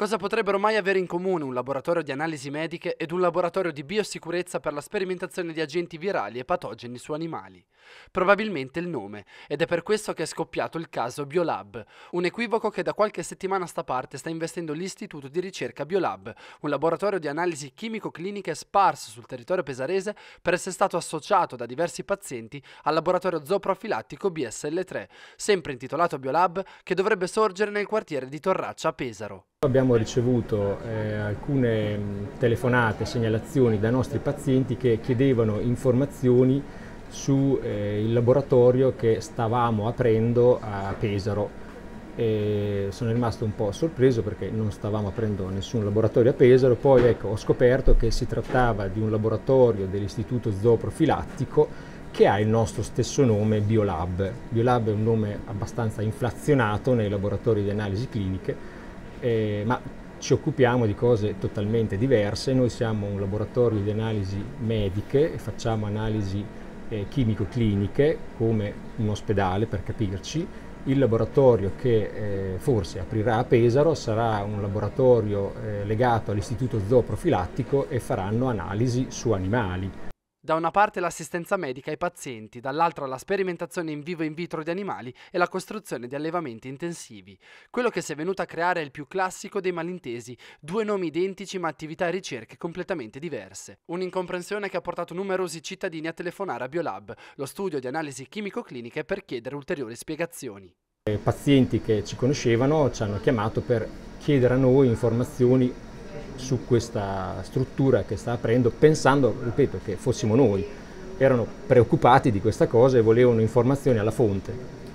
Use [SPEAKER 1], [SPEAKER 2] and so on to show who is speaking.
[SPEAKER 1] Cosa potrebbero mai avere in comune un laboratorio di analisi mediche ed un laboratorio di biosicurezza per la sperimentazione di agenti virali e patogeni su animali? Probabilmente il nome, ed è per questo che è scoppiato il caso Biolab, un equivoco che da qualche settimana a sta parte sta investendo l'Istituto di ricerca Biolab, un laboratorio di analisi chimico-cliniche sparso sul territorio pesarese per essere stato associato da diversi pazienti al laboratorio zooprofilattico BSL3, sempre intitolato Biolab, che dovrebbe sorgere nel quartiere di Torraccia a Pesaro.
[SPEAKER 2] Abbiamo ricevuto eh, alcune mm, telefonate, segnalazioni da nostri pazienti che chiedevano informazioni sul eh, laboratorio che stavamo aprendo a Pesaro. E sono rimasto un po' sorpreso perché non stavamo aprendo nessun laboratorio a Pesaro, poi ecco, ho scoperto che si trattava di un laboratorio dell'Istituto Zooprofilattico che ha il nostro stesso nome Biolab. Biolab è un nome abbastanza inflazionato nei laboratori di analisi cliniche eh, ma ci occupiamo di cose totalmente diverse. Noi siamo un laboratorio di analisi mediche, e facciamo analisi eh, chimico-cliniche come un ospedale per capirci. Il laboratorio che eh, forse aprirà a Pesaro sarà un laboratorio eh, legato all'istituto zooprofilattico e faranno analisi su animali.
[SPEAKER 1] Da una parte l'assistenza medica ai pazienti, dall'altra la sperimentazione in vivo e in vitro di animali e la costruzione di allevamenti intensivi. Quello che si è venuto a creare è il più classico dei malintesi, due nomi identici ma attività e ricerche completamente diverse. Un'incomprensione che ha portato numerosi cittadini a telefonare a Biolab, lo studio di analisi chimico-cliniche per chiedere ulteriori spiegazioni.
[SPEAKER 2] I eh, pazienti che ci conoscevano ci hanno chiamato per chiedere a noi informazioni su questa struttura che sta aprendo, pensando, ripeto, che fossimo noi. Erano preoccupati di questa cosa e volevano informazioni alla fonte.